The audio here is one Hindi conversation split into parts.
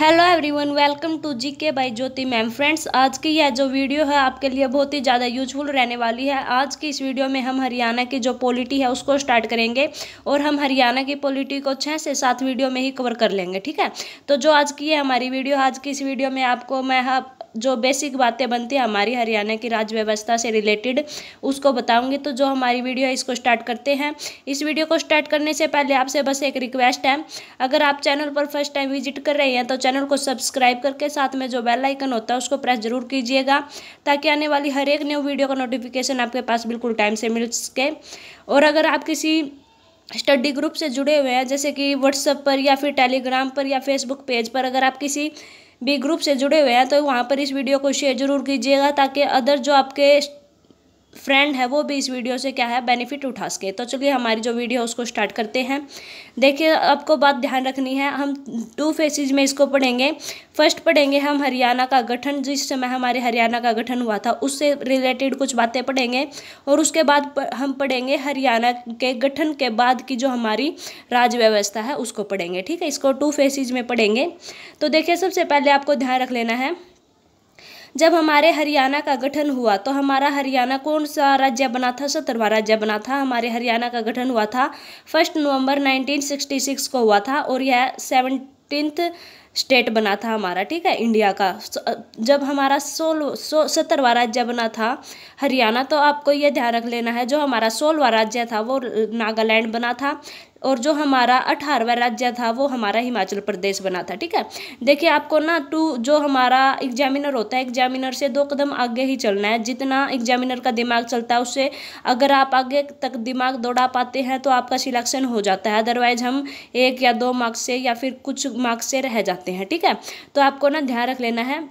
hello everyone welcome to G K by Jyoti ma'am friends आज की यह जो वीडियो है आपके लिए बहुत ही ज़्यादा यूजफुल रहने वाली है आज की इस वीडियो में हम हरियाणा की जो पॉलिटी है उसको स्टार्ट करेंगे और हम हरियाणा की पॉलिटी को छः से सात वीडियो में ही कवर कर लेंगे ठीक है तो जो आज की है हमारी वीडियो आज की इस वीडियो में आपको मैं हाँ जो बेसिक बातें बनती है हमारी हरियाणा की राज्य व्यवस्था से रिलेटेड उसको बताऊंगी तो जो हमारी वीडियो है इसको स्टार्ट करते हैं इस वीडियो को स्टार्ट करने से पहले आपसे बस एक रिक्वेस्ट है अगर आप चैनल पर फर्स्ट टाइम विजिट कर रहे हैं तो चैनल को सब्सक्राइब करके साथ में जो बेल आइकन होता है उसको प्रेस जरूर कीजिएगा ताकि आने वाली हर एक न्यू वीडियो का नोटिफिकेशन आपके पास बिल्कुल टाइम से मिल सके और अगर आप किसी स्टडी ग्रुप से जुड़े हुए हैं जैसे कि व्हाट्सएप पर या फिर टेलीग्राम पर या फेसबुक पेज पर अगर आप किसी बी ग्रुप से जुड़े हुए हैं तो वहाँ पर इस वीडियो को शेयर जरूर कीजिएगा ताकि अदर जो आपके फ्रेंड है वो भी इस वीडियो से क्या है बेनिफिट उठा सके तो चलिए हमारी जो वीडियो है उसको स्टार्ट करते हैं देखिए आपको बात ध्यान रखनी है हम टू फेसेज में इसको पढ़ेंगे फर्स्ट पढ़ेंगे हम हरियाणा का गठन जिस समय हमारे हरियाणा का गठन हुआ था उससे रिलेटेड कुछ बातें पढ़ेंगे और उसके बाद हम पढ़ेंगे हरियाणा के गठन के बाद की जो हमारी राज्य व्यवस्था है उसको पढ़ेंगे ठीक है इसको टू फेसिज में पढ़ेंगे तो देखिए सबसे पहले आपको ध्यान रख लेना है जब हमारे हरियाणा का गठन हुआ तो हमारा हरियाणा कौन सा राज्य बना था सत्रहवा राज्य बना था हमारे हरियाणा का गठन हुआ था फर्स्ट नवंबर 1966 को हुआ था और यह सेवनटीन्थ स्टेट बना था हमारा ठीक है इंडिया का जब हमारा सोलह सो सत्तरवा राज्य बना था हरियाणा तो आपको ये ध्यान रख लेना है जो हमारा सोलहवा राज्य था वो नागालैंड बना था और जो हमारा अठारहवा राज्य था वो हमारा हिमाचल प्रदेश बना था ठीक है देखिए आपको ना टू जो हमारा एग्जामिनर होता है एग्जामिनर से दो कदम आगे ही चलना है जितना एग्जामिनर का दिमाग चलता है उससे अगर आप आगे तक दिमाग दौड़ा पाते हैं तो आपका सिलेक्शन हो जाता है अदरवाइज हम एक या दो मार्क्स से या फिर कुछ मार्क्स से रह जाते हैं ठीक है तो आपको ना ध्यान रख लेना है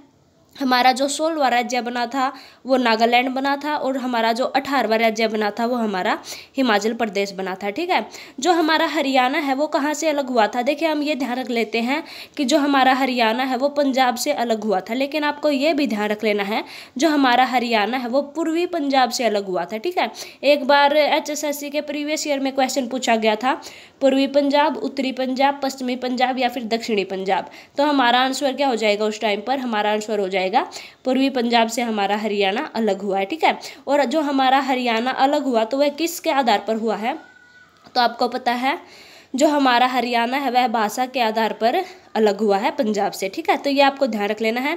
हमारा जो सोलहवा राज्य बना था वो नागालैंड बना था और हमारा जो अठारहवा राज्य बना था वो हमारा हिमाचल प्रदेश बना था ठीक है जो हमारा हरियाणा है वो कहाँ से अलग हुआ था देखिए हम ये ध्यान रख लेते हैं कि जो हमारा हरियाणा है वो पंजाब से अलग हुआ था लेकिन आपको ये भी ध्यान रख लेना है जो हमारा हरियाणा है वो पूर्वी पंजाब से अलग हुआ था ठीक है एक बार एच के प्रीवियस ईयर में क्वेश्चन पूछा गया था पूर्वी पंजाब उत्तरी पंजाब पश्चिमी पंजाब या फिर दक्षिणी पंजाब तो हमारा आंसर क्या हो जाएगा उस टाइम पर हमारा आंसर हो जाएगा जाएगा पूर्वी पंजाब से हमारा हरियाणा अलग हुआ है ठीक है और जो हमारा हरियाणा अलग हुआ तो वह किसके आधार पर हुआ है तो आपको पता है जो हमारा हरियाणा है वह भाषा के आधार पर अलग हुआ है पंजाब से ठीक है तो ये आपको ध्यान रख लेना है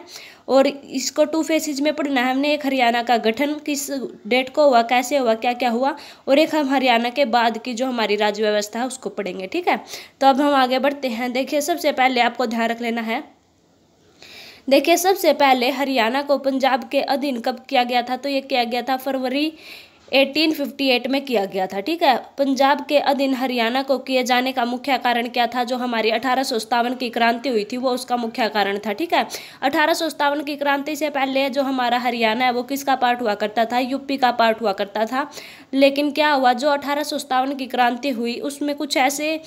और इसको टू फेसिस में पढ़ना है हमने एक हरियाणा का गठन किस डेट को हुआ कैसे हुआ क्या क्या हुआ और एक हम हरियाणा के बाद की जो हमारी राज्य व्यवस्था है उसको पढ़ेंगे ठीक है तो अब हम आगे बढ़ते हैं देखिए सबसे पहले आपको ध्यान रख लेना है देखिए सबसे पहले हरियाणा को पंजाब के अधीन कब किया गया था तो ये किया गया था फरवरी 1858 में किया गया था ठीक है पंजाब के अधीन हरियाणा को किए जाने का मुख्य कारण क्या था जो हमारी अठारह की क्रांति हुई थी वो उसका मुख्य कारण था ठीक है अठारह की क्रांति से पहले जो हमारा हरियाणा है वो किसका पार्ट हुआ करता था यूपी का पार्ट हुआ करता था लेकिन क्या हुआ जो अठारह की क्रांति हुई उसमें कुछ ऐसे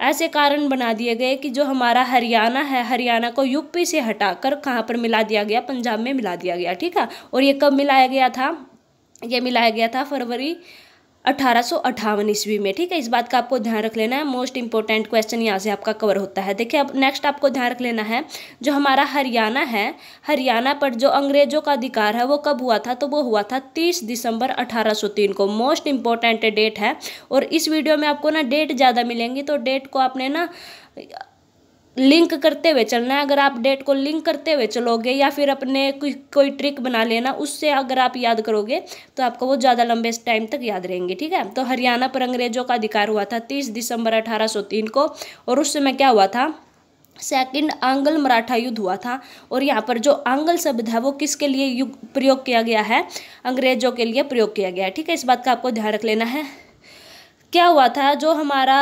ऐसे कारण बना दिए गए कि जो हमारा हरियाणा है हरियाणा को यूपी से हटाकर कहाँ पर मिला दिया गया पंजाब में मिला दिया गया ठीक है और ये कब मिलाया गया था ये मिलाया गया था फरवरी अठारह ईस्वी में ठीक है इस बात का आपको ध्यान रख लेना है मोस्ट इंपॉर्टेंट क्वेश्चन यहाँ से आपका कवर होता है देखिए अब नेक्स्ट आपको ध्यान रख लेना है जो हमारा हरियाणा है हरियाणा पर जो अंग्रेजों का अधिकार है वो कब हुआ था तो वो हुआ था तीस दिसंबर 1803 को मोस्ट इंपॉर्टेंट डेट है और इस वीडियो में आपको ना डेट ज़्यादा मिलेंगी तो डेट को आपने ना लिंक करते हुए चलना है अगर आप डेट को लिंक करते हुए चलोगे या फिर अपने कोई कोई ट्रिक बना लेना उससे अगर आप याद करोगे तो आपको वो ज़्यादा लंबे टाइम तक याद रहेंगे ठीक है तो हरियाणा पर अंग्रेजों का अधिकार हुआ था तीस दिसंबर 1803 को और उस समय क्या हुआ था सेकंड आंगल मराठा युद्ध हुआ था और यहाँ पर जो आंगल शब्द है वो किसके लिए प्रयोग किया गया है अंग्रेजों के लिए प्रयोग किया गया है ठीक है इस बात का आपको ध्यान रख लेना है क्या हुआ था जो हमारा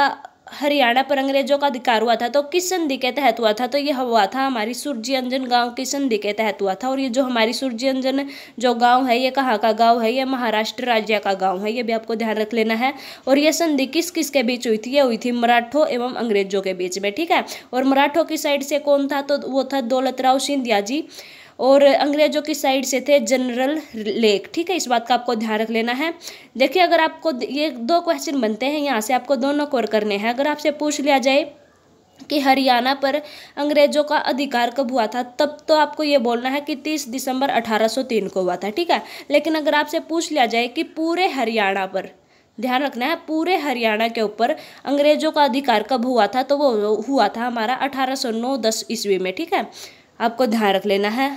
हरियाणा पर अंग्रेजों का अधिकार हुआ था तो किस संधि के तहत हुआ था तो ये हुआ था हमारी सूर्जी अंजन गाँव की संधि के तहत हुआ था और ये जो हमारी सूर्जी अंजन जो गाँव है ये कहाँ का गाँव है ये महाराष्ट्र राज्य का गाँव है ये भी आपको ध्यान रख लेना है और ये संधि किस किस के बीच हुई थी ये हुई थी मराठों एवं अंग्रेजों के बीच में ठीक है और मराठों की साइड से कौन था तो वो था दौलत राव सिंधिया जी और अंग्रेजों की साइड से थे जनरल लेक ठीक है इस बात का आपको ध्यान रख लेना है देखिए अगर आपको ये दो क्वेश्चन बनते हैं यहाँ से आपको दोनों कोर करने हैं अगर आपसे पूछ लिया जाए कि हरियाणा पर अंग्रेजों का अधिकार कब हुआ था तब तो आपको ये बोलना है कि 30 दिसंबर 1803 को हुआ था ठीक है लेकिन अगर आपसे पूछ लिया जाए कि पूरे हरियाणा पर ध्यान रखना है पूरे हरियाणा के ऊपर अंग्रेजों का अधिकार कब हुआ था तो वो हुआ था हमारा 1809-10 ईस्वी में ठीक है आपको ध्यान रख लेना है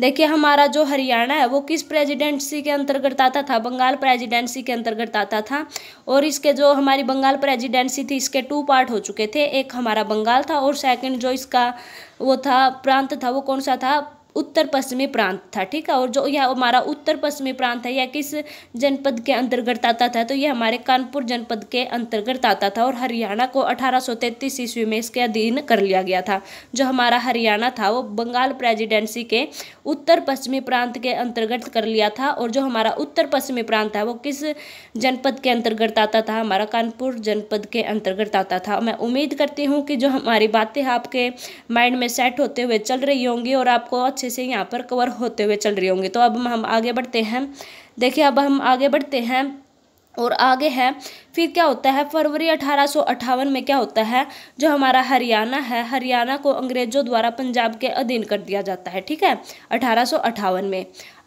देखिए हमारा जो हरियाणा है वो किस प्रेसिडेंसी के अंतर्गत आता था बंगाल प्रेसिडेंसी के अंतर्गत आता था और इसके जो हमारी बंगाल प्रेसिडेंसी थी इसके टू पार्ट हो चुके थे एक हमारा बंगाल था और सेकंड जो इसका वो था प्रांत था वो कौन सा था उत्तर पश्चिमी प्रांत था ठीक है और जो यह हमारा उत्तर पश्चिमी प्रांत है यह किस जनपद के अंतर्गत आता था तो यह हमारे कानपुर जनपद के अंतर्गत आता था और हरियाणा को अठारह ईस्वी में इसके अधीन कर लिया गया था जो हमारा हरियाणा था वो बंगाल प्रेजिडेंसी के उत्तर पश्चिमी प्रांत के अंतर्गत कर लिया था और जो हमारा उत्तर पश्चिमी प्रांत है वो किस जनपद के अंतर्गत आता था हमारा कानपुर जनपद के अंतर्गत आता था मैं उम्मीद करती हूँ कि जो हमारी बातें आपके माइंड में सेट होते हुए चल रही होंगी और आपको अच्छे अच्छे से यहाँ पर कवर होते हुए चल रही होंगी तो अब हम आगे बढ़ते हैं देखिए अब हम आगे बढ़ते हैं और आगे है फिर क्या होता है फरवरी अठारह में क्या होता है जो हमारा हरियाणा है हरियाणा को अंग्रेजों द्वारा पंजाब के अधीन कर दिया जाता है ठीक है अठारह में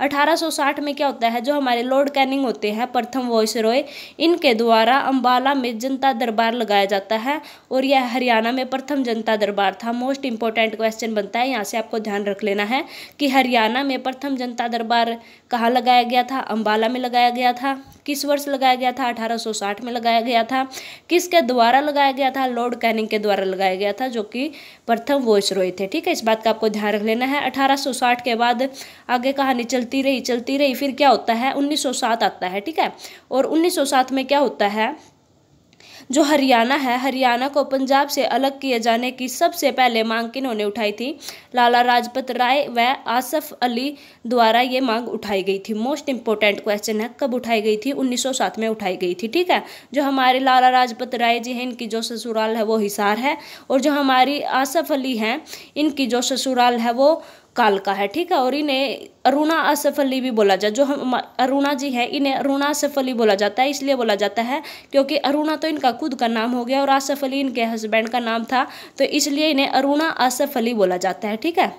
1860 में क्या होता है जो हमारे लॉर्ड कैनिंग होते हैं प्रथम रॉय इनके द्वारा अम्बाला में जनता दरबार लगाया जाता है और यह हरियाणा में प्रथम जनता दरबार था मोस्ट इंपॉर्टेंट क्वेश्चन बनता है यहाँ से आपको ध्यान रख लेना है कि हरियाणा में प्रथम जनता दरबार कहाँ लगाया गया था अम्बाला में लगाया गया था किस वर्ष लगाया गया था 1860 में लगाया गया था किसके द्वारा लगाया गया था लॉर्ड कैनिंग के द्वारा लगाया गया था जो कि प्रथम रॉय थे ठीक है इस बात का आपको ध्यान रख लेना है 1860 के बाद आगे कहानी चलती चलती रही चलती रही फिर क्या होता है 1907 आता है ठीक है और 1907 में क्या होता है जो हरियाणा है हरियाणा को पंजाब से अलग किए जाने की सबसे पहले मांग किन्होंने उठाई थी लाला राजपत राय व आसफ अली द्वारा ये मांग उठाई गई थी मोस्ट इंपॉर्टेंट क्वेश्चन है कब उठाई गई थी 1907 में उठाई गई थी ठीक है जो हमारे लाला राजपत राय जी हैं इनकी जो ससुराल है वो हिसार है और जो हमारी आसफ अली हैं इनकी जो ससुराल है वो काल का है ठीक है और इन्हें अरुणा असफली भी बोला जाता जो हम अरुणा जी है इन्हें अरुणा असफली बोला जाता है इसलिए बोला जाता है क्योंकि अरुणा तो इनका खुद का नाम हो गया और असफली इनके हस्बैंड का नाम था तो इसलिए इन्हें अरुणा असफली बोला जाता है ठीक है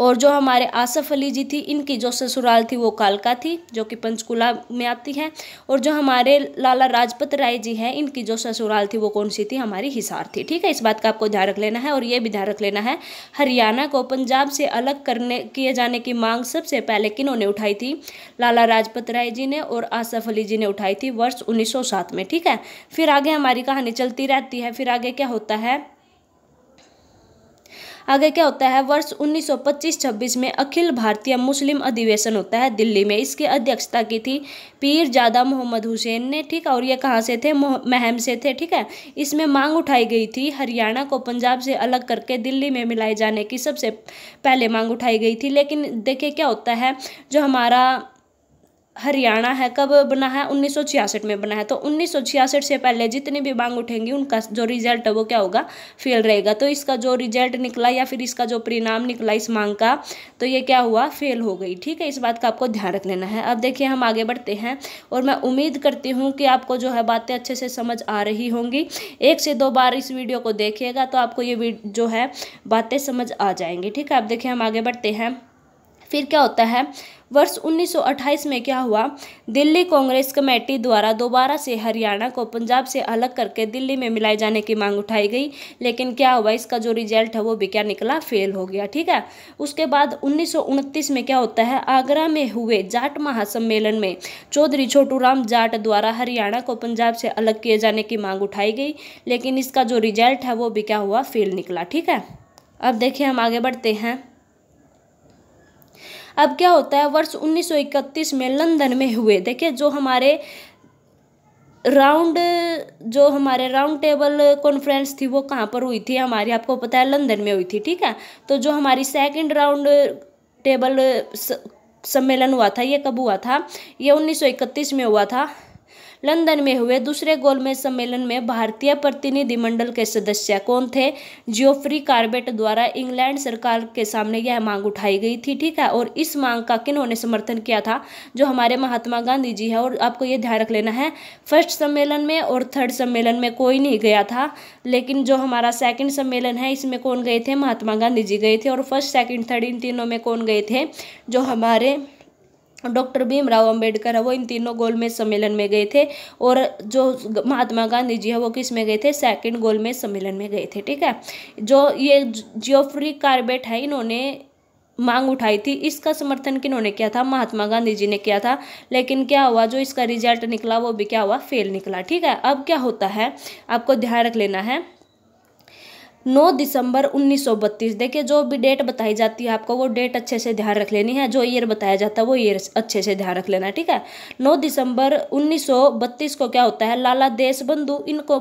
और जो हमारे आसफ़ अली जी थी इनकी जो ससुराल थी वो कालका थी जो कि पंचकुला में आती है और जो हमारे लाला राजपत राय जी हैं इनकी जो ससुराल थी वो कौन सी थी हमारी हिसार थी ठीक है इस बात का आपको ध्यान रख लेना है और ये भी ध्यान रख लेना है हरियाणा को पंजाब से अलग करने किए जाने की मांग सबसे पहले किन्होंने उठाई थी लाला राजपत राय जी ने और आसफ अली जी ने उठाई थी वर्ष उन्नीस में ठीक है फिर आगे हमारी कहानी चलती रहती है फिर आगे क्या होता है आगे क्या होता है वर्ष 1925-26 में अखिल भारतीय मुस्लिम अधिवेशन होता है दिल्ली में इसकी अध्यक्षता की थी पीर जादा मोहम्मद हुसैन ने ठीक और ये कहाँ से थे महम से थे ठीक है इसमें मांग उठाई गई थी हरियाणा को पंजाब से अलग करके दिल्ली में मिलाए जाने की सबसे पहले मांग उठाई गई थी लेकिन देखिए क्या होता है जो हमारा हरियाणा है कब बना है उन्नीस में बना है तो उन्नीस से पहले जितनी भी मांग उठेंगी उनका जो रिजल्ट है वो क्या होगा फेल रहेगा तो इसका जो रिजल्ट निकला या फिर इसका जो परिणाम निकला इस मांग का तो ये क्या हुआ फेल हो गई ठीक है इस बात का आपको ध्यान रख लेना है अब देखिए हम आगे बढ़ते हैं और मैं उम्मीद करती हूँ कि आपको जो है बातें अच्छे से समझ आ रही होंगी एक से दो बार इस वीडियो को देखिएगा तो आपको ये जो है बातें समझ आ जाएंगी ठीक है अब देखिए हम आगे बढ़ते हैं फिर क्या होता है वर्ष 1928 में क्या हुआ दिल्ली कांग्रेस कमेटी द्वारा दोबारा से हरियाणा को पंजाब से अलग करके दिल्ली में मिलाए जाने की मांग उठाई गई लेकिन क्या हुआ इसका जो रिजल्ट है वो भी क्या निकला फेल हो गया ठीक है उसके बाद उन्नीस में क्या होता है आगरा में हुए जाट महासम्मेलन में चौधरी छोटूराम जाट द्वारा हरियाणा को पंजाब से अलग किए जाने की मांग उठाई गई लेकिन इसका जो रिजल्ट है वो भी क्या हुआ फेल निकला ठीक है अब देखिए हम आगे बढ़ते हैं अब क्या होता है वर्ष 1931 में लंदन में हुए देखिए जो हमारे राउंड जो हमारे राउंड टेबल कॉन्फ्रेंस थी वो कहाँ पर हुई थी हमारी आपको पता है लंदन में हुई थी ठीक है तो जो हमारी सेकंड राउंड टेबल सम्मेलन हुआ था ये कब हुआ था ये 1931 में हुआ था लंदन में हुए दूसरे गोलमेज सम्मेलन में भारतीय प्रतिनिधिमंडल के सदस्य कौन थे जियोफ्री कार्बेट द्वारा इंग्लैंड सरकार के सामने यह मांग उठाई गई थी ठीक है और इस मांग का किन्होंने समर्थन किया था जो हमारे महात्मा गांधी जी है और आपको ये ध्यान रख लेना है फर्स्ट सम्मेलन में और थर्ड सम्मेलन में कोई नहीं गया था लेकिन जो हमारा सेकेंड सम्मेलन है इसमें कौन गए थे महात्मा गांधी जी गए थे और फर्स्ट सेकेंड थर्ड इन तीनों में कौन गए थे जो हमारे डॉक्टर भीमराव अंबेडकर है वो इन तीनों गोलमेज सम्मेलन में गए थे और जो महात्मा गांधी जी है वो किस में गए थे सेकंड गोलमेज सम्मेलन में गए थे ठीक है जो ये जियोफ्री कार्बेट है इन्होंने मांग उठाई थी इसका समर्थन किन्होंने किया था महात्मा गांधी जी ने किया था लेकिन क्या हुआ जो इसका रिजल्ट निकला वो भी क्या हुआ फेल निकला ठीक है अब क्या होता है आपको ध्यान रख लेना है नौ दिसंबर 1932 देखिए जो भी डेट बताई जाती है आपको वो डेट अच्छे से ध्यान रख लेनी है जो ईयर बताया जाता है वो ईयर अच्छे से ध्यान रख लेना ठीक है नौ दिसंबर 1932 को क्या होता है लाला देश बंधु इनको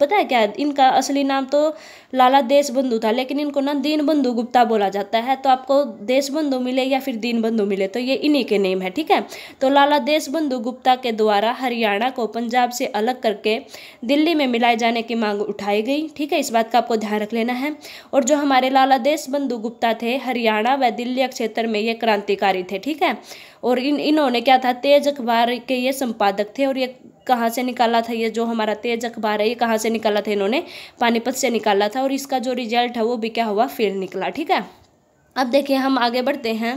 पता है क्या इनका असली नाम तो लाला देश बंधु था लेकिन इनको ना दीन बंधु गुप्ता बोला जाता है तो आपको देश बंधु मिले या फिर दीन बंधु मिले तो ये इन्हीं के नेम है ठीक है तो लाला देश बंधु गुप्ता के द्वारा हरियाणा को पंजाब से अलग करके दिल्ली में मिलाए जाने की मांग उठाई गई ठीक है इस बात का आपको ध्यान रख लेना है और जो हमारे लाला देश बंधु गुप्ता थे हरियाणा व दिल्ली क्षेत्र में ये क्रांतिकारी थे ठीक है और इन इन्होंने क्या था तेज अखबार के ये संपादक थे और ये कहाँ से निकाला था ये जो हमारा तेज अखबार है ये कहाँ से निकाला था इन्होंने पानीपत से निकाला था और इसका जो रिजल्ट है वो भी क्या हुआ फेल निकला ठीक है अब देखिए हम आगे बढ़ते हैं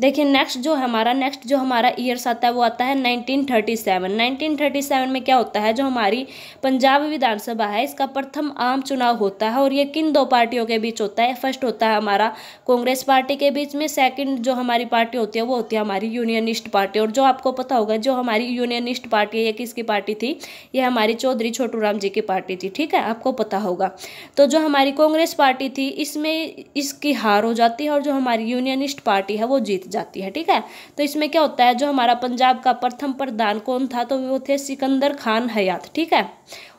देखिए नेक्स्ट जो हमारा नेक्स्ट जो हमारा ईयर्स आता है वो आता है 1937 1937 में क्या होता है जो हमारी पंजाब विधानसभा है इसका प्रथम आम चुनाव होता है और ये किन दो पार्टियों के बीच होता है फर्स्ट होता है हमारा कांग्रेस पार्टी के बीच में सेकंड जो हमारी पार्टी होती है वो होती है हमारी यूनियनिस्ट पार्टी और जो आपको पता होगा जो हमारी यूनियनिस्ट पार्टी है ये किसकी पार्टी थी ये हमारी चौधरी छोटू राम जी की पार्टी थी ठीक है आपको पता होगा तो जो हमारी कांग्रेस पार्टी थी इसमें इसकी हार हो जाती है और जो हमारी यूनियनिस्ट पार्टी है वो जीत जाती है ठीक है तो इसमें क्या होता है जो हमारा पंजाब का प्रथम प्रधान कौन था तो वो थे सिकंदर खान हयात ठीक है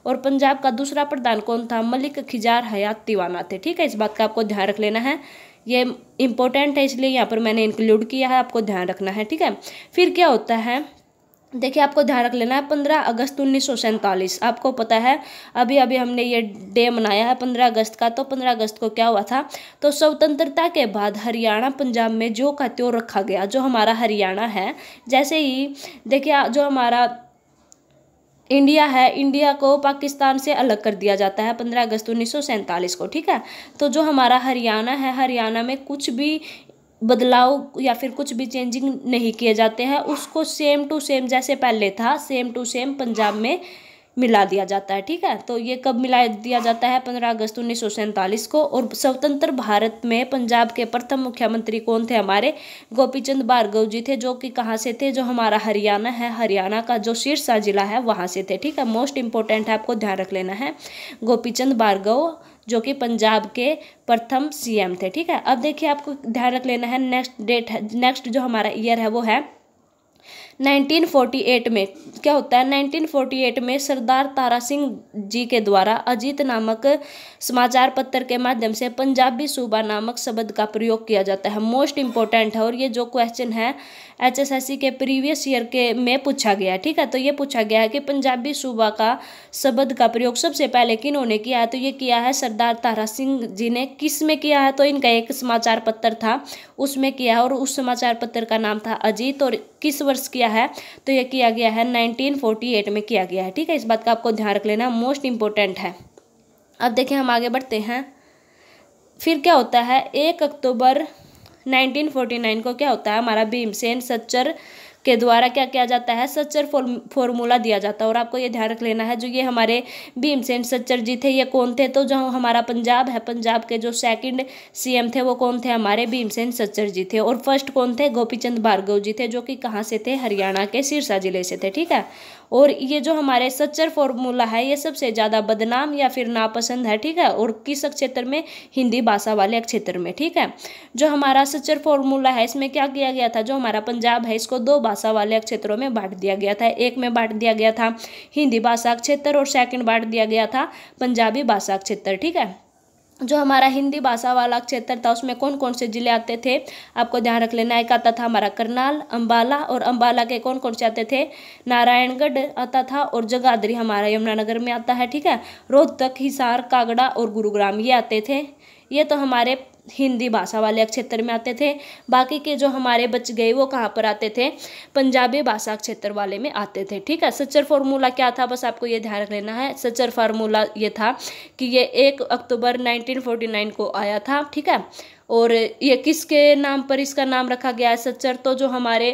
और पंजाब का दूसरा प्रधान कौन था मलिक खिजार हयात तिवाना थे ठीक है इस बात का आपको ध्यान रख लेना है ये इंपॉर्टेंट है इसलिए यहाँ पर मैंने इंक्लूड किया है आपको ध्यान रखना है ठीक है फिर क्या होता है देखिए आपको ध्यान रख लेना है पंद्रह अगस्त उन्नीस आपको पता है अभी अभी हमने ये डे मनाया है पंद्रह अगस्त का तो पंद्रह अगस्त को क्या हुआ था तो स्वतंत्रता के बाद हरियाणा पंजाब में जो का त्यों रखा गया जो हमारा हरियाणा है जैसे ही देखिए जो हमारा इंडिया है इंडिया को पाकिस्तान से अलग कर दिया जाता है पंद्रह अगस्त उन्नीस को ठीक है तो जो हमारा हरियाणा है हरियाणा में कुछ भी बदलाव या फिर कुछ भी चेंजिंग नहीं किए जाते हैं उसको सेम टू सेम जैसे पहले था सेम टू सेम पंजाब में मिला दिया जाता है ठीक है तो ये कब मिला दिया जाता है पंद्रह अगस्त उन्नीस सौ सैंतालीस को और स्वतंत्र भारत में पंजाब के प्रथम मुख्यमंत्री कौन थे हमारे गोपी चंद भार्गव जी थे जो कि कहाँ से थे जो हमारा हरियाणा है हरियाणा का जो सिरसा जिला है वहाँ से थे ठीक है मोस्ट इंपॉर्टेंट है आपको ध्यान रख लेना है गोपी चंद भार्गव जो कि पंजाब के प्रथम सीएम थे ठीक है अब देखिए आपको ध्यान रख लेना है नेक्स्ट डेट है नेक्स्ट जो हमारा ईयर है वो है 1948 में क्या होता है 1948 में सरदार तारा सिंह जी के द्वारा अजीत नामक समाचार पत्र के माध्यम से पंजाबी सूबा नामक शब्द का प्रयोग किया जाता है मोस्ट इम्पोर्टेंट है और ये जो क्वेश्चन है एचएसएससी के प्रीवियस ईयर के में पूछा गया ठीक है तो ये पूछा गया है कि पंजाबी सूबा का शब्द का प्रयोग सबसे पहले किन्होंने किया है तो ये किया है सरदार तारा सिंह जी ने किस में किया है तो इनका एक समाचार पत्र था उसमें किया है और उस समाचार पत्र का नाम था अजीत और किस वर्ष किया है तो ये किया गया है नाइनटीन में किया गया है ठीक है इस बात का आपको ध्यान रख लेना मोस्ट इम्पोर्टेंट है अब देखें हम आगे बढ़ते हैं फिर क्या होता है एक अक्टूबर 1949 को क्या होता है हमारा भीमसेन सच्चर के द्वारा क्या किया जाता है सच्चर फॉर्मूला दिया जाता है और आपको ये ध्यान रख लेना है जो ये हमारे भीमसेन सच्चर जी थे ये कौन थे तो जो हमारा पंजाब है पंजाब के जो सेकंड सीएम थे वो कौन थे हमारे भीमसेन सच्चर जी थे और फर्स्ट कौन थे गोपीचंद भार्गव जी थे जो कि कहाँ से थे हरियाणा के सिरसा जिले से थे ठीक है और ये जो हमारे सच्चर फॉर्मूला है ये सबसे ज़्यादा बदनाम या फिर नापसंद है ठीक है और किस क्षेत्र में हिंदी भाषा वाले क्षेत्र में ठीक है जो हमारा सच्चर फॉर्मूला है इसमें क्या किया गया था जो हमारा पंजाब है इसको दो भाषा वाले क्षेत्रों में बांट दिया गया था एक में बांट दिया गया था हिंदी भाषा क्षेत्र और सेकेंड बांट दिया गया था पंजाबी भाषा क्षेत्र ठीक है जो हमारा हिंदी भाषा वाला क्षेत्र था उसमें कौन कौन से ज़िले आते थे आपको ध्यान रख लेना एक आता था हमारा करनाल अंबाला और अंबाला के कौन कौन से आते थे नारायणगढ़ आता था और जगाधरी हमारा यमुनानगर में आता है ठीक है रोहतक हिसार कागड़ा और गुरुग्राम ये आते थे ये तो हमारे हिंदी भाषा वाले क्षेत्र में आते थे बाकी के जो हमारे बच गए वो कहाँ पर आते थे पंजाबी भाषा क्षेत्र वाले में आते थे ठीक है सचर फार्मूला क्या था बस आपको ये ध्यान रख लेना है सचर फार्मूला ये था कि ये एक अक्टूबर 1949 को आया था ठीक है और ये किसके नाम पर इसका नाम रखा गया है सच्चर तो जो हमारे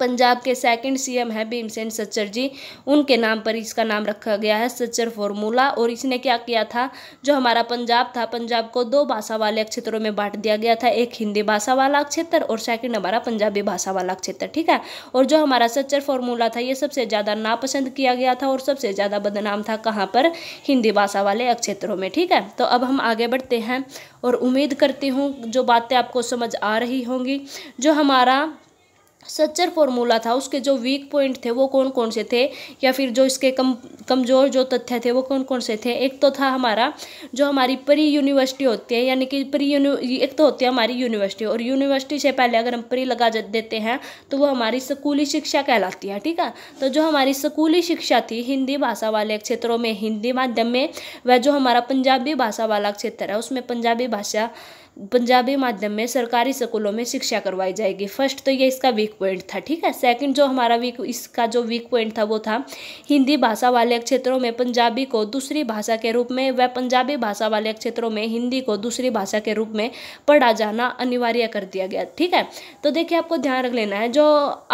पंजाब के सेकंड सीएम है भीमसेन सच्चर जी उनके नाम पर इसका नाम रखा गया है सच्चर फॉर्मूला और इसने क्या किया था जो हमारा पंजाब था पंजाब को दो भाषा वाले क्षेत्रों में बांट दिया गया था एक हिंदी भाषा वाला क्षेत्र और सेकंड हमारा पंजाबी भाषा वाला क्षेत्र ठीक है और जो हमारा सच्चर फॉर्मूला था ये सबसे ज़्यादा नापसंद किया गया था और सबसे ज़्यादा बदनाम था कहाँ पर हिंदी भाषा वाले क्षेत्रों में ठीक है तो अब हम आगे बढ़ते हैं और उम्मीद करती हूँ जो बातें आपको समझ आ रही होंगी जो हमारा सच्चर फॉर्मूला था उसके जो वीक पॉइंट थे वो कौन कौन से थे या फिर जो इसके कम कमज़ोर जो तथ्य थे वो कौन कौन से थे एक तो था हमारा जो हमारी प्री यूनिवर्सिटी होती है यानी कि प्री यूनि एक तो होती है हमारी यूनिवर्सिटी और यूनिवर्सिटी से पहले अगर हम प्री लगा देते हैं तो वो हमारी स्कूली शिक्षा कहलाती है ठीक है तो जो हमारी स्कूली शिक्षा थी हिंदी भाषा वाले क्षेत्रों में हिंदी माध्यम में वह जो हमारा पंजाबी भाषा वाला क्षेत्र है उसमें पंजाबी भाषा पंजाबी माध्यम में सरकारी स्कूलों में शिक्षा करवाई जाएगी फर्स्ट तो ये इसका वीक पॉइंट था ठीक है सेकंड जो हमारा वीक इसका जो वीक पॉइंट था वो था हिंदी भाषा वाले क्षेत्रों में पंजाबी को दूसरी भाषा के रूप में व पंजाबी भाषा वाले क्षेत्रों में हिंदी को दूसरी भाषा के रूप में पढ़ा जाना अनिवार्य कर दिया गया ठीक है तो देखिए आपको ध्यान रख लेना है जो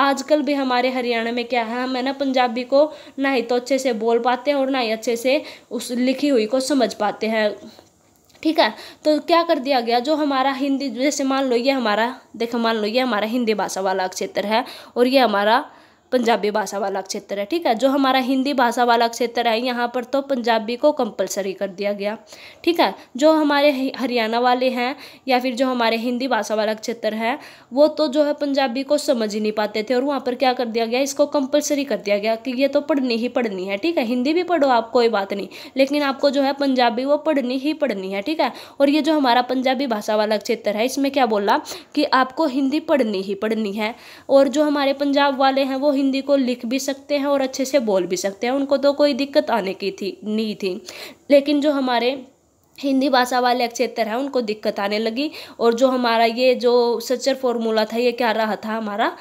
आजकल भी हमारे हरियाणा में क्या है हम है ना पंजाबी को ना ही तो अच्छे से बोल पाते हैं और ना ही अच्छे से उस लिखी हुई को समझ पाते हैं ठीक है तो क्या कर दिया गया जो हमारा हिंदी जैसे मान लो ये हमारा देखो मान लो ये हमारा हिंदी भाषा वाला क्षेत्र है और ये हमारा पंजाबी भाषा वाला क्षेत्र है ठीक है जो हमारा हिंदी भाषा वाला क्षेत्र है यहाँ पर तो पंजाबी को कंपलसरी कर दिया गया ठीक है जो हमारे हरियाणा वाले हैं या फिर जो हमारे हिंदी भाषा वाला क्षेत्र है वो तो जो है पंजाबी को समझ ही नहीं पाते थे और वहाँ पर क्या कर दिया गया इसको कंपलसरी कर दिया गया कि ये तो पढ़नी ही पढ़नी है ठीक है हिंदी भी पढ़ो आप कोई बात नहीं लेकिन आपको जो है पंजाबी वो पढ़नी ही पढ़नी है ठीक है और ये जो हमारा पंजाबी भाषा वाला क्षेत्र है इसमें क्या बोला कि आपको हिंदी पढ़नी ही पढ़नी है और जो हमारे पंजाब वाले हैं वो हिंदी हिंदी को लिख भी सकते हैं और अच्छे से बोल भी सकते हैं उनको तो कोई दिक्कत आने की थी नहीं थी लेकिन जो हमारे हिंदी भाषा वाले क्षेत्र हैं उनको दिक्कत आने लगी और जो हमारा ये जो सचर फॉर्मूला था ये क्या रहा था हमारा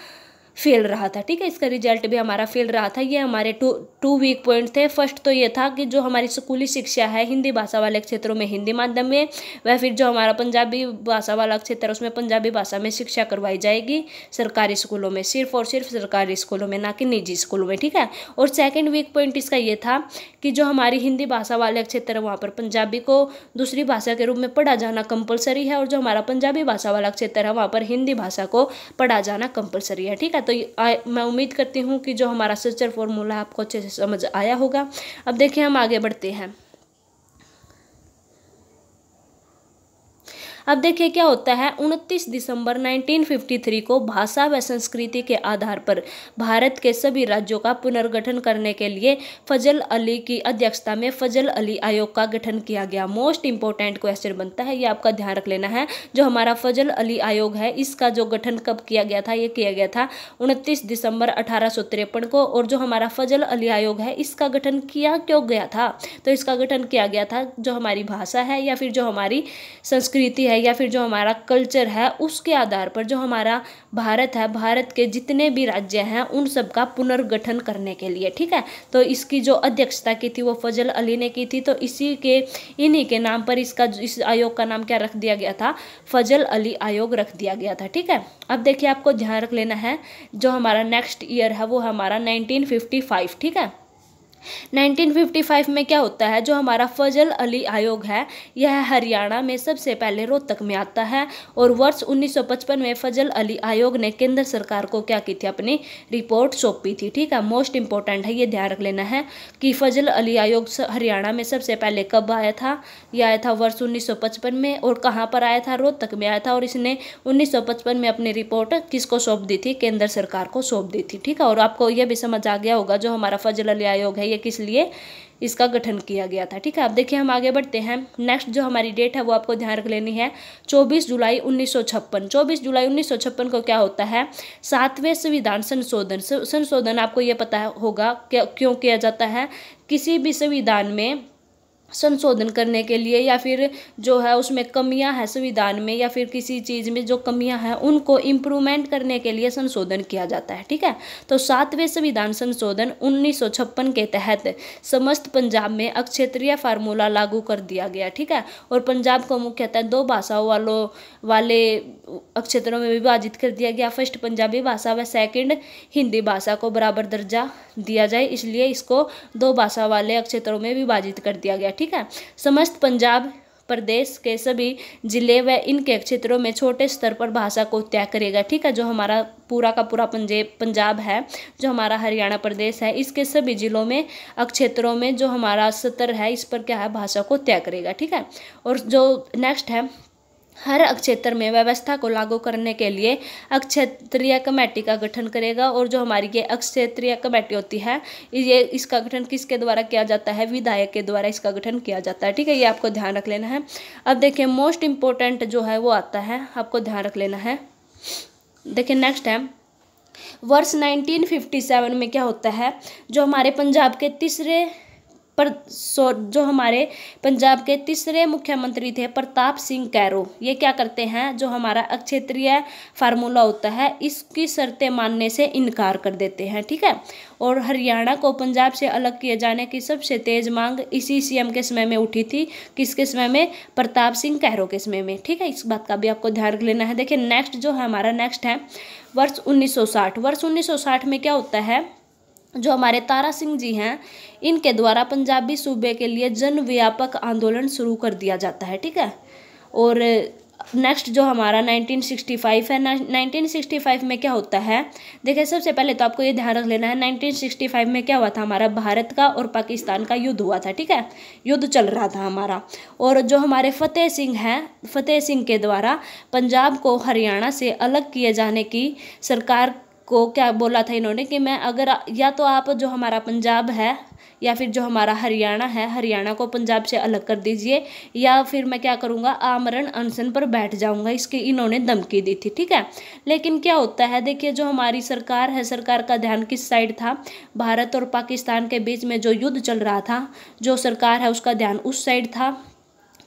फेल रहा था ठीक है इसका रिजल्ट भी हमारा फेल रहा था ये हमारे टू टू वीक पॉइंट थे फर्स्ट तो ये था कि जो हमारी स्कूली शिक्षा है हिंदी भाषा वाले क्षेत्रों में हिंदी माध्यम में वह फिर जो हमारा पंजाबी भाषा वाला क्षेत्र उसमें पंजाबी भाषा में शिक्षा करवाई जाएगी सरकारी स्कूलों में सिर्फ और सिर्फ सरकारी स्कूलों में ना कि निजी स्कूलों में ठीक है और सेकेंड वीक पॉइंट इसका ये था कि जो हमारी हिंदी भाषा वाले क्षेत्र वहाँ पर पंजाबी को दूसरी भाषा के रूप में पढ़ा जाना कंपलसरी है और जो हमारा पंजाबी भाषा वाला क्षेत्र है वहाँ पर हिंदी भाषा को पढ़ा जाना कंपलसरी है ठीक है तो आ, मैं उम्मीद करती हूँ कि जो हमारा सिस्टर फॉर्मूला आपको अच्छे से समझ आया होगा अब देखिए हम आगे बढ़ते हैं अब देखिए क्या होता है 29 दिसंबर 1953 को भाषा व संस्कृति के आधार पर भारत के सभी राज्यों का पुनर्गठन करने के लिए फजल अली की अध्यक्षता में फजल अली आयोग का गठन किया गया मोस्ट इंपॉर्टेंट क्वेश्चन बनता है ये आपका ध्यान रख लेना है जो हमारा फजल अली आयोग है इसका जो गठन कब किया गया था ये किया गया था उनतीस दिसंबर अठारह को और जो हमारा फजल अली आयोग है इसका गठन किया क्यों गया था तो इसका गठन किया गया था जो हमारी भाषा है या फिर जो हमारी संस्कृति है है या फिर जो हमारा कल्चर है उसके आधार पर जो हमारा भारत है भारत के जितने भी राज्य हैं उन सब का पुनर्गठन करने के लिए ठीक है तो इसकी जो अध्यक्षता की थी वो फजल अली ने की थी तो इसी के इन्हीं के नाम पर इसका इस आयोग का नाम क्या रख दिया गया था फजल अली आयोग रख दिया गया था ठीक है अब देखिए आपको ध्यान रख लेना है जो हमारा नेक्स्ट ईयर है वो हमारा नाइनटीन ठीक है 1955 में क्या होता है जो हमारा फजल अली आयोग है यह हरियाणा में सबसे पहले रोहतक में आता है और वर्ष 1955 में फजल अली आयोग ने केंद्र सरकार को क्या की थी अपनी रिपोर्ट सौंपी थी ठीक है मोस्ट इंपॉर्टेंट है ये ध्यान रख लेना है कि फजल अली आयोग हरियाणा में सबसे पहले कब आया था यह आया था वर्ष उन्नीस में और कहाँ पर आया था रोहतक में आया था और इसने उन्नीस में अपनी रिपोर्ट किसको सौंप दी थी केंद्र सरकार को सौंप दी थी ठीक है और आपको यह भी समझ आ गया होगा जो हमारा फजल अली आयोग है है किस लिए इसका गठन किया गया था ठीक है अब देखिए हम आगे बढ़ते हैं नेक्स्ट जो हमारी डेट है वो आपको ध्यान रख लेनी है 24 जुलाई 1956 24 जुलाई 1956 को क्या होता है सातवें संविधान संशोधन संशोधन आपको ये पता होगा क्यों किया जाता है किसी भी संविधान में संशोधन करने के लिए या फिर जो है उसमें कमियां हैं संविधान में या फिर किसी चीज़ में जो कमियां हैं उनको इम्प्रूवमेंट करने के लिए संशोधन किया जाता है ठीक है तो सातवें संविधान संशोधन उन्नीस के तहत समस्त पंजाब में अक्षेत्रीय फार्मूला लागू कर दिया गया ठीक है और पंजाब को मुख्यतः दो भाषाओं वालों वाले अक्षेत्रों में विभाजित कर दिया गया फर्स्ट पंजाबी भाषा व सेकेंड हिंदी भाषा को बराबर दर्जा दिया जाए इसलिए इसको दो भाषा वाले अक्षेत्रों में विभाजित कर दिया गया ठीक है समस्त पंजाब प्रदेश के सभी जिले व इनके क्षेत्रों में छोटे स्तर पर भाषा को त्याग करेगा ठीक है जो हमारा पूरा का पूरा पंजेब पंजाब है जो हमारा हरियाणा प्रदेश है इसके सभी जिलों में क्षेत्रों में जो हमारा सत्र है इस पर क्या है भाषा को त्याग करेगा ठीक है और जो नेक्स्ट है हर क्षेत्र में व्यवस्था को लागू करने के लिए अक्षेत्रीय कमेटी का गठन करेगा और जो हमारी ये अक्षेत्रीय कमेटी होती है ये इसका गठन किसके द्वारा किया जाता है विधायक के द्वारा इसका गठन किया जाता है ठीक है ये आपको ध्यान रख लेना है अब देखिए मोस्ट इम्पोर्टेंट जो है वो आता है आपको ध्यान रख लेना है देखिए नेक्स्ट है वर्ष 1957 में क्या होता है जो हमारे पंजाब के तीसरे पर जो हमारे पंजाब के तीसरे मुख्यमंत्री थे प्रताप सिंह कैरो ये क्या करते हैं जो हमारा अक्षेत्रीय फार्मूला होता है इसकी शर्तें मानने से इनकार कर देते हैं ठीक है और हरियाणा को पंजाब से अलग किए जाने की सबसे तेज मांग इसी सीएम के समय में उठी थी किसके समय में प्रताप सिंह कैरो के समय में ठीक है इस बात का भी आपको ध्यान लेना है देखिए नेक्स्ट जो है हमारा नेक्स्ट है वर्ष उन्नीस वर्ष उन्नीस में क्या होता है जो हमारे तारा सिंह जी हैं इनके द्वारा पंजाबी सूबे के लिए जन व्यापक आंदोलन शुरू कर दिया जाता है ठीक है और नेक्स्ट जो हमारा 1965 है 1965 में क्या होता है देखिए सबसे पहले तो आपको ये ध्यान रख लेना है 1965 में क्या हुआ था हमारा भारत का और पाकिस्तान का युद्ध हुआ था ठीक है युद्ध चल रहा था हमारा और जो हमारे फतेह सिंह हैं फतेह सिंह के द्वारा पंजाब को हरियाणा से अलग किए जाने की सरकार को क्या बोला था इन्होंने कि मैं अगर या तो आप जो हमारा पंजाब है या फिर जो हमारा हरियाणा है हरियाणा को पंजाब से अलग कर दीजिए या फिर मैं क्या करूँगा आमरण अनशन पर बैठ जाऊँगा इसकी इन्होंने धमकी दी थी ठीक है लेकिन क्या होता है देखिए जो हमारी सरकार है सरकार का ध्यान किस साइड था भारत और पाकिस्तान के बीच में जो युद्ध चल रहा था जो सरकार है उसका ध्यान उस साइड था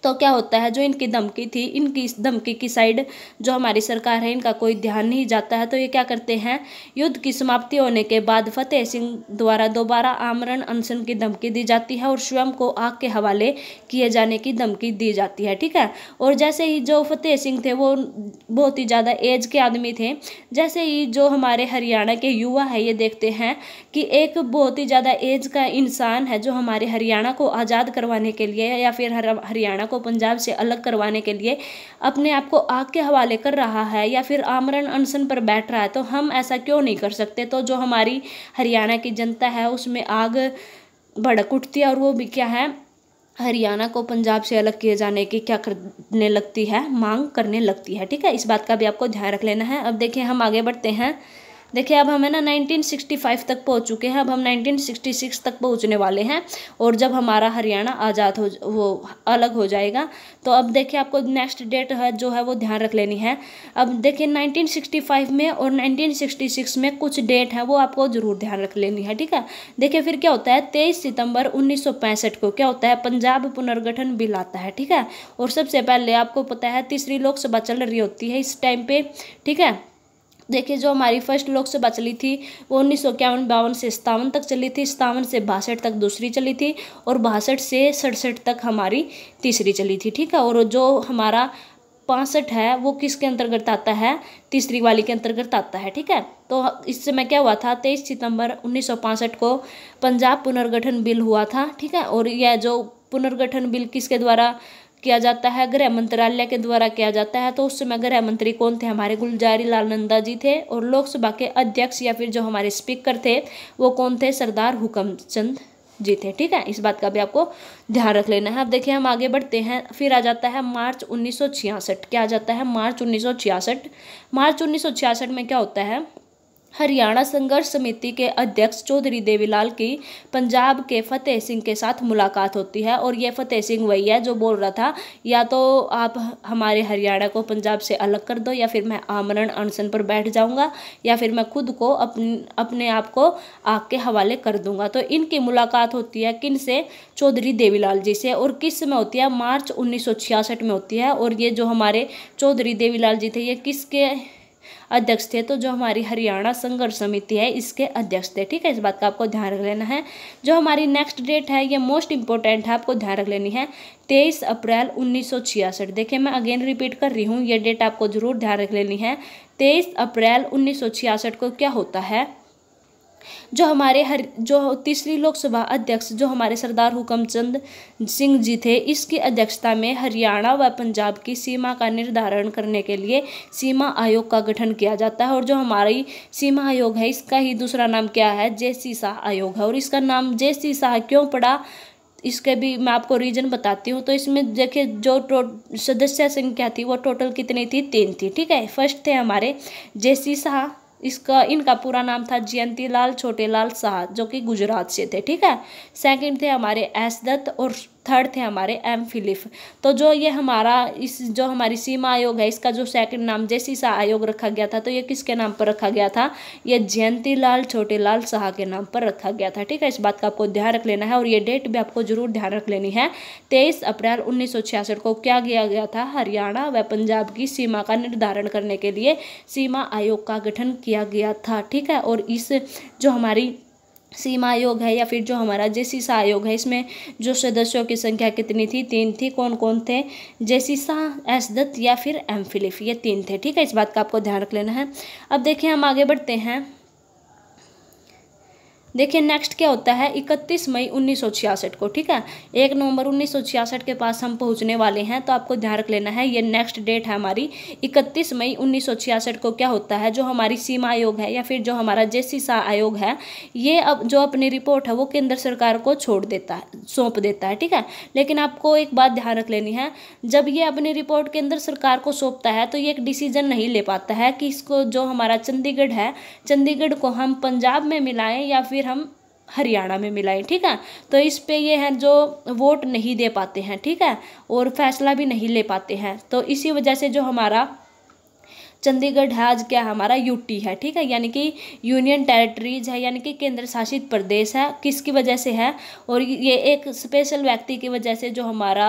तो क्या होता है जो इनकी धमकी थी इनकी इस धमकी की साइड जो हमारी सरकार है इनका कोई ध्यान नहीं जाता है तो ये क्या करते हैं युद्ध की समाप्ति होने के बाद फतेह सिंह द्वारा दोबारा आमरण अनशन की धमकी दी जाती है और स्वयं को आग के हवाले किए जाने की धमकी दी जाती है ठीक है और जैसे ही जो फतेह सिंह थे वो बहुत ही ज़्यादा एज के आदमी थे जैसे ही जो हमारे हरियाणा के युवा है ये देखते हैं कि एक बहुत ही ज़्यादा एज का इंसान है जो हमारे हरियाणा को आज़ाद करवाने के लिए या फिर हरियाणा को पंजाब से अलग करवाने के लिए अपने आप को आग के हवाले कर रहा है या फिर आमरण अनशन पर बैठ रहा है तो हम ऐसा क्यों नहीं कर सकते तो जो हमारी हरियाणा की जनता है उसमें आग भड़क उठती है और वो भी क्या है हरियाणा को पंजाब से अलग किए जाने की क्या करने लगती है मांग करने लगती है ठीक है इस बात का भी आपको ध्यान रख लेना है अब देखिए हम आगे बढ़ते हैं देखिए अब हमें ना 1965 तक पहुंच चुके हैं अब हम 1966 तक पहुंचने वाले हैं और जब हमारा हरियाणा आज़ाद हो वो अलग हो जाएगा तो अब देखिए आपको नेक्स्ट डेट है जो है वो ध्यान रख लेनी है अब देखिए 1965 में और 1966 में कुछ डेट है वो आपको ज़रूर ध्यान रख लेनी है ठीक है देखिए फिर क्या होता है तेईस सितंबर उन्नीस को क्या होता है पंजाब पुनर्गठन बिल आता है ठीक है और सबसे पहले आपको पता है तीसरी लोकसभा चल रही होती है इस टाइम पर ठीक है देखिए जो हमारी फर्स्ट लोकसभा चली थी वो उन्नीस सौ इक्यावन बावन से सतावन तक चली थी सतावन से बासठ तक दूसरी चली थी और बासठ से सड़सठ तक हमारी तीसरी चली थी ठीक है और जो हमारा पासठ है वो किसके अंतर्गत आता है तीसरी वाली के अंतर्गत आता है ठीक है तो इससे मैं क्या हुआ था तेईस सितंबर उन्नीस को पंजाब पुनर्गठन बिल हुआ था ठीक है और यह जो पुनर्गठन बिल किसके द्वारा किया जाता है गृह मंत्रालय के द्वारा किया जाता है तो उस समय गृह मंत्री कौन थे हमारे गुलजारी लाल नंदा जी थे और लोकसभा के अध्यक्ष या फिर जो हमारे स्पीकर थे वो कौन थे सरदार हुकम चंद जी थे ठीक है इस बात का भी आपको ध्यान रख लेना है अब देखिए हम आगे बढ़ते हैं फिर आ जाता है मार्च उन्नीस क्या आ जाता है मार्च उन्नीस मार्च उन्नीस में क्या होता है हरियाणा संघर्ष समिति के अध्यक्ष चौधरी देवीलाल की पंजाब के फतेह सिंह के साथ मुलाकात होती है और ये फतेह सिंह वही है जो बोल रहा था या तो आप हमारे हरियाणा को पंजाब से अलग कर दो या फिर मैं आमरण अनशन पर बैठ जाऊँगा या फिर मैं खुद को अपने अपने आप को आग के हवाले कर दूंगा तो इनकी मुलाकात होती है किन से चौधरी देवीलाल जी से और किस में होती है मार्च उन्नीस में होती है और ये जो हमारे चौधरी देवीलाल जी थे ये किसके अध्यक्ष थे तो जो हमारी हरियाणा संघर्ष समिति है इसके अध्यक्ष थे ठीक है इस बात का आपको ध्यान रख लेना है जो हमारी नेक्स्ट डेट है ये मोस्ट इंपॉर्टेंट है आपको ध्यान रख लेनी है तेईस अप्रैल उन्नीस सौ छियासठ देखिए मैं अगेन रिपीट कर रही हूँ ये डेट आपको जरूर ध्यान रख लेनी है तेईस अप्रैल उन्नीस सौ छियासठ को क्या होता है जो हमारे हर जो तीसरी लोकसभा अध्यक्ष जो हमारे सरदार चंद सिंह जी थे इसकी अध्यक्षता में हरियाणा व पंजाब की सीमा का निर्धारण करने के लिए सीमा आयोग का गठन किया जाता है और जो हमारी सीमा आयोग है इसका ही दूसरा नाम क्या है जे सी शाह आयोग है और इसका नाम जे सी शाह क्यों पड़ा इसके भी मैं आपको रीजन बताती हूँ तो इसमें देखिए जो सदस्य संख्या थी वो टोटल कितनी थी तीन थी ठीक है फर्स्ट थे हमारे जे सी शाह इसका इनका पूरा नाम था जयंती लाल छोटे लाल शाह जो कि गुजरात से थे ठीक है सेकंड थे हमारे एस दत्त और थर्ड थे हमारे एम फिलिप तो जो ये हमारा इस जो हमारी सीमा आयोग है इसका जो सेकंड नाम जैसीसा आयोग रखा गया था तो ये किसके नाम पर रखा गया था ये जयंती लाल छोटे लाल शाह के नाम पर रखा गया था ठीक है इस बात का आपको ध्यान रख लेना है और ये डेट भी आपको जरूर ध्यान रख लेनी है तेईस अप्रैल उन्नीस को क्या किया गया था हरियाणा व पंजाब की सीमा का निर्धारण करने के लिए सीमा आयोग का गठन किया गया था ठीक है और इस जो हमारी सीमा आयोग है या फिर जो हमारा सा आयोग है इसमें जो सदस्यों की संख्या कितनी थी तीन थी कौन कौन थे सा एस दत्त या फिर एम फिलिफ ये तीन थे ठीक है इस बात का आपको ध्यान रख लेना है अब देखिए हम आगे बढ़ते हैं देखिए नेक्स्ट क्या होता है इकतीस मई उन्नीस को ठीक है एक नवंबर उन्नीस के पास हम पहुँचने वाले हैं तो आपको ध्यान रख लेना है ये नेक्स्ट डेट है हमारी इकतीस मई उन्नीस को क्या होता है जो हमारी सीमा आयोग है या फिर जो हमारा जे आयोग है ये अब जो अपनी रिपोर्ट है वो केंद्र सरकार को छोड़ देता है सौंप देता है ठीक है लेकिन आपको एक बात ध्यान रख लेनी है जब ये अपनी रिपोर्ट केंद्र सरकार को सौंपता है तो ये एक डिसीजन नहीं ले पाता है कि इसको जो हमारा चंडीगढ़ है चंडीगढ़ को हम पंजाब में मिलाएं या फिर हम हरियाणा में मिलाएं ठीक है तो इस पे ये हैं जो वोट नहीं दे पाते हैं ठीक है और फैसला भी नहीं ले पाते हैं तो इसी वजह से जो हमारा चंडीगढ़ है आज क्या हमारा यूटी है ठीक है यानी कि यूनियन टेरिटरीज है यानी कि केंद्र शासित प्रदेश है किसकी वजह से है और ये एक स्पेशल व्यक्ति की वजह से जो हमारा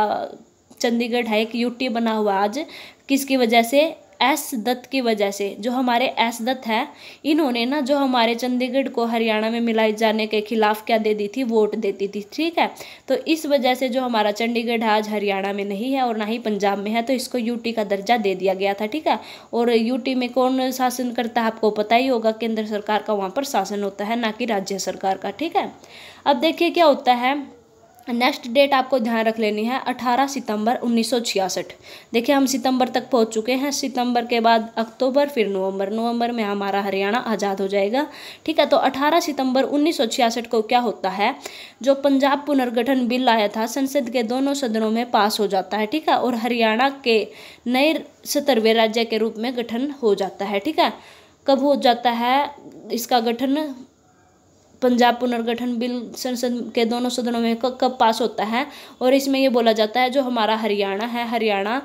चंडीगढ़ है एक यूटी बना हुआ आज किसकी वजह से एस दत्त की वजह से जो हमारे एस दत्त हैं इन्होंने ना जो हमारे चंडीगढ़ को हरियाणा में मिलाए जाने के खिलाफ क्या दे दी थी वोट देती थी ठीक है तो इस वजह से जो हमारा चंडीगढ़ आज हरियाणा में नहीं है और ना ही पंजाब में है तो इसको यूटी का दर्जा दे दिया गया था ठीक है और यूटी में कौन शासन करता है आपको पता ही होगा केंद्र सरकार का वहाँ पर शासन होता है ना कि राज्य सरकार का ठीक है अब देखिए क्या होता है नेक्स्ट डेट आपको ध्यान रख लेनी है 18 सितंबर 1966 देखिए हम सितंबर तक पहुंच चुके हैं सितंबर के बाद अक्टूबर फिर नवंबर नवंबर में हमारा हरियाणा आज़ाद हो जाएगा ठीक है तो 18 सितंबर 1966 को क्या होता है जो पंजाब पुनर्गठन बिल आया था संसद के दोनों सदनों में पास हो जाता है ठीक है और हरियाणा के नए सत्तरवें राज्य के रूप में गठन हो जाता है ठीक है कब हो जाता है इसका गठन पंजाब पुनर्गठन बिल संसद के दोनों सदनों में कब पास होता है और इसमें यह बोला जाता है जो हमारा हरियाणा है हरियाणा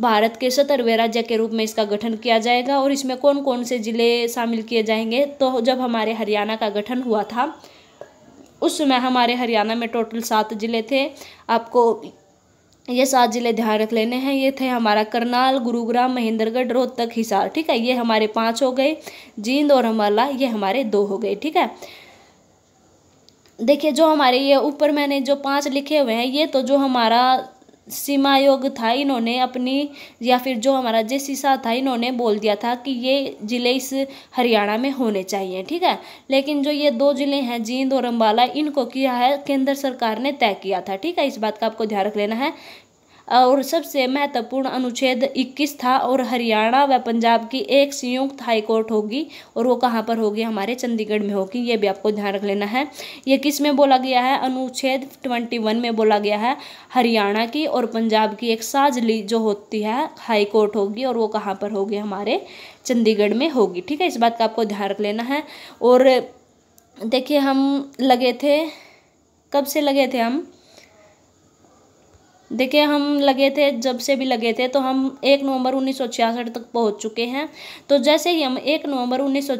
भारत के सत्रहवें राज्य के रूप में इसका गठन किया जाएगा और इसमें कौन कौन से ज़िले शामिल किए जाएंगे तो जब हमारे हरियाणा का गठन हुआ था उस समय हमारे हरियाणा में टोटल सात ज़िले थे आपको ये सात ज़िले ध्यान रख लेने हैं ये थे हमारा करनाल गुरुग्राम महेंद्रगढ़ रोहतक हिसार ठीक है ये हमारे पाँच हो गए जींद और अम्बाला ये हमारे दो हो गए ठीक है देखिए जो हमारे ये ऊपर मैंने जो पांच लिखे हुए हैं ये तो जो हमारा सीमा योग था इन्होंने अपनी या फिर जो हमारा जे सीसा था इन्होंने बोल दिया था कि ये ज़िले इस हरियाणा में होने चाहिए ठीक है लेकिन जो ये दो ज़िले हैं जींद और अम्बाला इनको किया है केंद्र सरकार ने तय किया था ठीक है इस बात का आपको ध्यान रख लेना है और सबसे महत्वपूर्ण अनुच्छेद 21 था और हरियाणा व पंजाब की एक संयुक्त हाईकोर्ट होगी और वो कहाँ पर होगी हमारे चंडीगढ़ में होगी ये भी आपको ध्यान रख लेना है ये किस में बोला गया है अनुच्छेद 21 में बोला गया है हरियाणा की और पंजाब की एक साज ली जो होती है हाईकोर्ट होगी और वो कहाँ पर होगी हमारे चंडीगढ़ में होगी ठीक है इस बात का आपको ध्यान रख लेना है और देखिए हम लगे थे कब से लगे थे हम देखिए हम लगे थे जब से भी लगे थे तो हम एक नवंबर उन्नीस तक पहुंच चुके हैं तो जैसे ही हम एक नवंबर उन्नीस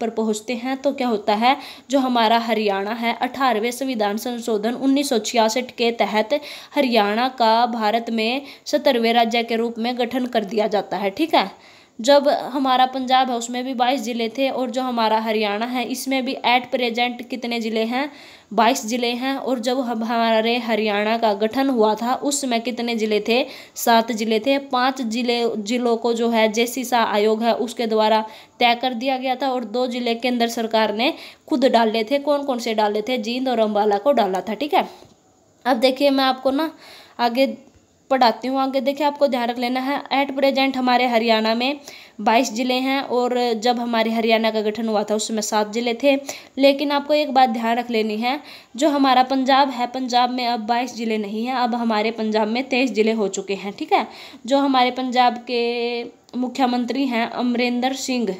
पर पहुंचते हैं तो क्या होता है जो हमारा हरियाणा है अठारहवें संविधान संशोधन उन्नीस के तहत हरियाणा का भारत में सत्तरवें राज्य के रूप में गठन कर दिया जाता है ठीक है जब हमारा पंजाब है उसमें भी बाईस ज़िले थे और जो हमारा हरियाणा है इसमें भी एट प्रेजेंट कितने ज़िले हैं बाईस ज़िले हैं और जब हमारे हरियाणा का गठन हुआ था उस समय कितने ज़िले थे सात ज़िले थे पाँच ज़िले ज़िलों को जो है सा आयोग है उसके द्वारा तय कर दिया गया था और दो ज़िले केंद्र सरकार ने खुद डाले थे कौन कौन से डाले थे जींद और अम्बाला को डाला था ठीक है अब देखिए मैं आपको ना आगे पढ़ाती हूँ आगे देखिए आपको ध्यान रख लेना है एट प्रेजेंट हमारे हरियाणा में बाईस ज़िले हैं और जब हमारे हरियाणा का गठन हुआ था उसमें सात ज़िले थे लेकिन आपको एक बात ध्यान रख लेनी है जो हमारा पंजाब है पंजाब में अब बाईस ज़िले नहीं हैं अब हमारे पंजाब में तेईस ज़िले हो चुके हैं ठीक है जो हमारे पंजाब के मुख्यमंत्री हैं अमरेंद्र सिंह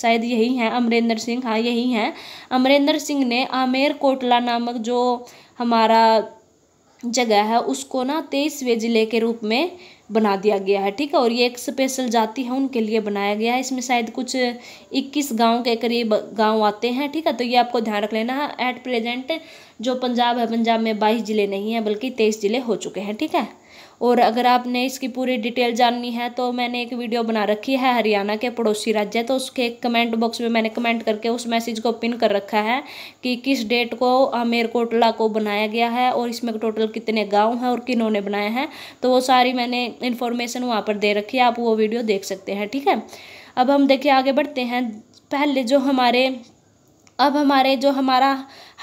शायद यही हैं अमरेंद्र सिंह हाँ यही हैं अमरिंदर सिंह ने आमेर कोटला नामक जो हमारा जगह है उसको ना तेईसवें ज़िले के रूप में बना दिया गया है ठीक है और ये एक स्पेशल जाति है उनके लिए बनाया गया है इसमें शायद कुछ इक्कीस गांव के करीब गांव आते हैं ठीक है तो ये आपको ध्यान रख लेना है एट प्रेजेंट जो पंजाब है पंजाब में बाईस ज़िले नहीं हैं बल्कि तेईस ज़िले हो चुके हैं ठीक है और अगर आपने इसकी पूरी डिटेल जाननी है तो मैंने एक वीडियो बना रखी है हरियाणा के पड़ोसी राज्य तो उसके कमेंट बॉक्स में मैंने कमेंट करके उस मैसेज को पिन कर रखा है कि किस डेट को आमेर कोटला को बनाया गया है और इसमें टोटल कितने गाँव हैं और किन्होंने बनाए हैं तो वो सारी मैंने इन्फॉर्मेशन वहाँ पर दे रखी है आप वो वीडियो देख सकते हैं ठीक है अब हम देखिए आगे बढ़ते हैं पहले जो हमारे अब हमारे जो हमारा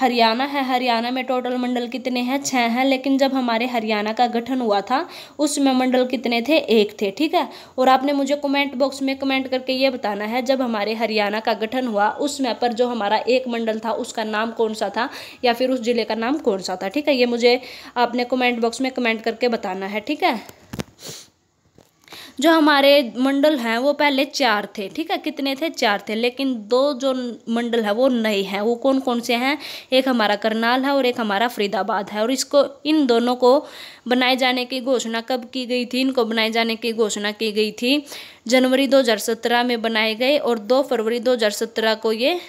हरियाणा है हरियाणा में टोटल मंडल कितने हैं छः हैं लेकिन जब हमारे हरियाणा का गठन हुआ था उसमें मंडल कितने थे एक थे ठीक है और आपने मुझे कमेंट बॉक्स में कमेंट करके ये बताना है जब हमारे हरियाणा का गठन हुआ उसमें पर जो हमारा एक मंडल था उसका नाम कौन सा था या फिर उस जिले का नाम कौन सा था ठीक है ये मुझे आपने कमेंट बॉक्स में कमेंट करके बताना है ठीक है जो हमारे मंडल हैं वो पहले चार थे ठीक है कितने थे चार थे लेकिन दो जो मंडल है वो नए हैं वो कौन कौन से हैं एक हमारा करनाल है और एक हमारा फरीदाबाद है और इसको इन दोनों को बनाए जाने की घोषणा कब की गई थी इनको बनाए जाने की घोषणा की गई थी जनवरी दो में बनाए गए और दो फरवरी दो को ये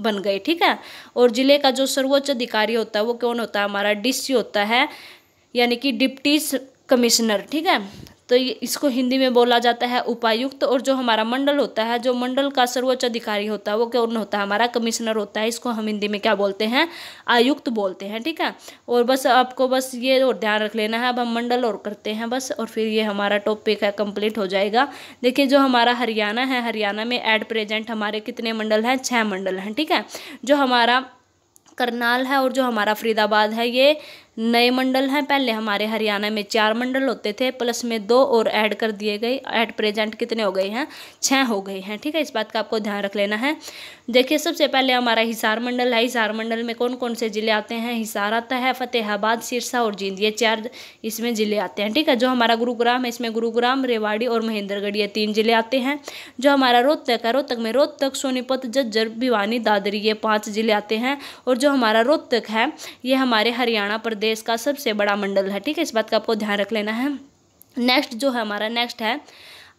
बन गए ठीक है और ज़िले का जो सर्वोच्च अधिकारी होता है वो कौन होता है हमारा डीसी होता है यानी कि डिप्टी कमिश्नर ठीक है तो ये इसको हिंदी में बोला जाता है उपायुक्त और जो हमारा मंडल होता है जो मंडल का सर्वोच्च अधिकारी होता है वो कौन होता है हमारा कमिश्नर होता है इसको हम हिंदी में क्या बोलते हैं आयुक्त बोलते हैं ठीक है और बस आपको बस ये और ध्यान रख लेना है अब हम मंडल और करते हैं बस और फिर ये हमारा टॉपिक है कम्प्लीट हो जाएगा देखिए जो हमारा हरियाणा है हरियाणा में एट प्रेजेंट हमारे कितने मंडल हैं छः मंडल हैं ठीक है जो हमारा करनाल है और जो हमारा फरीदाबाद है ये नए मंडल हैं पहले हमारे हरियाणा में चार मंडल होते थे प्लस में दो और ऐड कर दिए गए ऐड प्रेजेंट कितने हो गए हैं छः हो गए हैं ठीक है इस बात का आपको ध्यान रख लेना है देखिए सबसे पहले हमारा हिसार मंडल है हिसार मंडल में कौन कौन से ज़िले आते हैं हिसार आता है फतेहाबाद सिरसा और जींद ये चार इसमें ज़िले आते हैं ठीक है जो हमारा गुरुग्राम है इसमें गुरुग्राम रेवाड़ी और महेंद्रगढ़ ये तीन ज़िले आते हैं जो हमारा रोहतक है रोहतक में रोहतक सोनीपत जज्जर भिवानी दादरी ये पाँच ज़िले आते हैं और जो हमारा रोहतक है ये हमारे हरियाणा प्रदेश देश का सबसे बड़ा मंडल है ठीक है इस बात का आपको ध्यान रख लेना है नेक्स्ट जो है हमारा नेक्स्ट है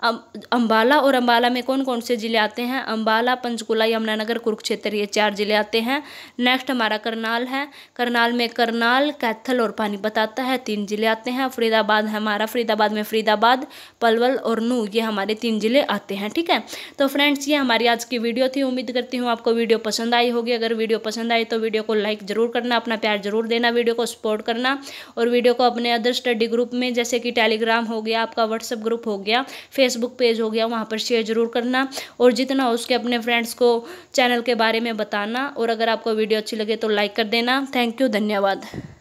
अम्बाला और अम्बाला में कौन कौन से ज़िले आते हैं अम्बाला पंचकुला यमुनानगर कुरुक्षेत्र ये चार ज़िले आते हैं नेक्स्ट हमारा करनाल है करनाल में करनाल कैथल और पानीपत आता है तीन ज़िले आते हैं फरीदाबाद हमारा फरीदाबाद में फरीदाबाद पलवल और नू ये हमारे तीन ज़िले आते हैं ठीक है तो फ्रेंड्स ये हमारी आज की वीडियो थी उम्मीद करती हूँ आपको वीडियो पसंद आई होगी अगर वीडियो पसंद आई तो वीडियो को लाइक ज़रूर करना अपना प्यार ज़रूर देना वीडियो को सपोर्ट करना और वीडियो को अपने अदर स्टडी ग्रुप में जैसे कि टेलीग्राम हो गया आपका व्हाट्सअप ग्रुप हो गया फेस फेसबुक पेज हो गया वहाँ पर शेयर ज़रूर करना और जितना हो उसके अपने फ्रेंड्स को चैनल के बारे में बताना और अगर आपको वीडियो अच्छी लगे तो लाइक कर देना थैंक यू धन्यवाद